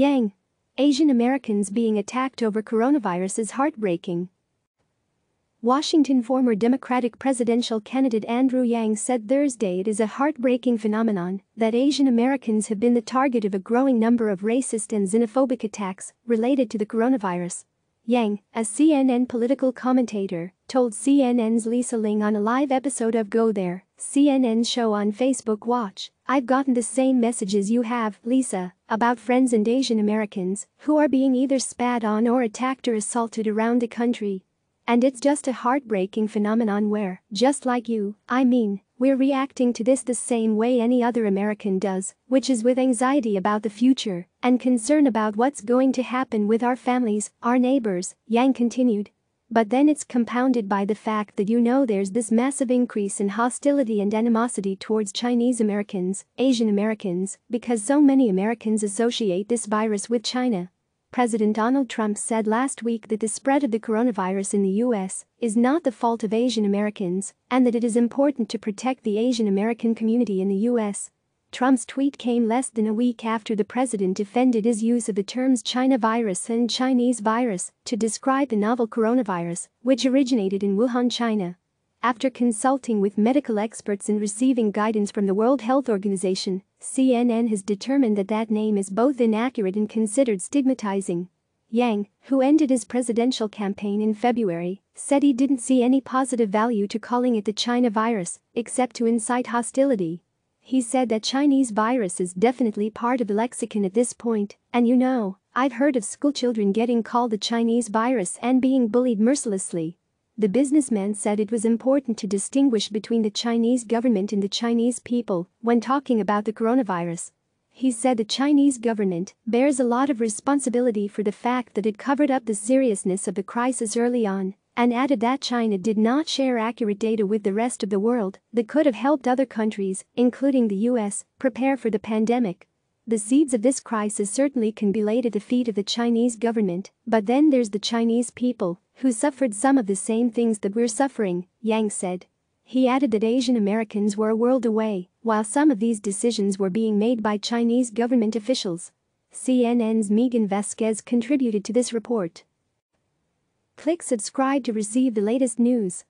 Yang. Asian Americans being attacked over coronavirus is heartbreaking. Washington former Democratic presidential candidate Andrew Yang said Thursday it is a heartbreaking phenomenon that Asian Americans have been the target of a growing number of racist and xenophobic attacks related to the coronavirus. Yang, a CNN political commentator, told CNN's Lisa Ling on a live episode of Go There, CNN show on Facebook Watch. I've gotten the same messages you have, Lisa, about friends and Asian Americans who are being either spat on or attacked or assaulted around the country. And it's just a heartbreaking phenomenon where, just like you, I mean, we're reacting to this the same way any other American does, which is with anxiety about the future and concern about what's going to happen with our families, our neighbors, Yang continued. But then it's compounded by the fact that you know there's this massive increase in hostility and animosity towards Chinese Americans, Asian Americans, because so many Americans associate this virus with China. President Donald Trump said last week that the spread of the coronavirus in the U.S. is not the fault of Asian Americans and that it is important to protect the Asian American community in the U.S. Trump's tweet came less than a week after the president defended his use of the terms China virus and Chinese virus to describe the novel coronavirus, which originated in Wuhan, China. After consulting with medical experts and receiving guidance from the World Health Organization, CNN has determined that that name is both inaccurate and considered stigmatizing. Yang, who ended his presidential campaign in February, said he didn't see any positive value to calling it the China virus, except to incite hostility. He said that Chinese virus is definitely part of the lexicon at this point, and you know, I've heard of schoolchildren getting called the Chinese virus and being bullied mercilessly. The businessman said it was important to distinguish between the Chinese government and the Chinese people when talking about the coronavirus. He said the Chinese government bears a lot of responsibility for the fact that it covered up the seriousness of the crisis early on and added that China did not share accurate data with the rest of the world that could have helped other countries, including the US, prepare for the pandemic. The seeds of this crisis certainly can be laid at the feet of the Chinese government, but then there's the Chinese people, who suffered some of the same things that we're suffering, Yang said. He added that Asian Americans were a world away, while some of these decisions were being made by Chinese government officials. CNN's Megan Vasquez contributed to this report. Click subscribe to receive the latest news.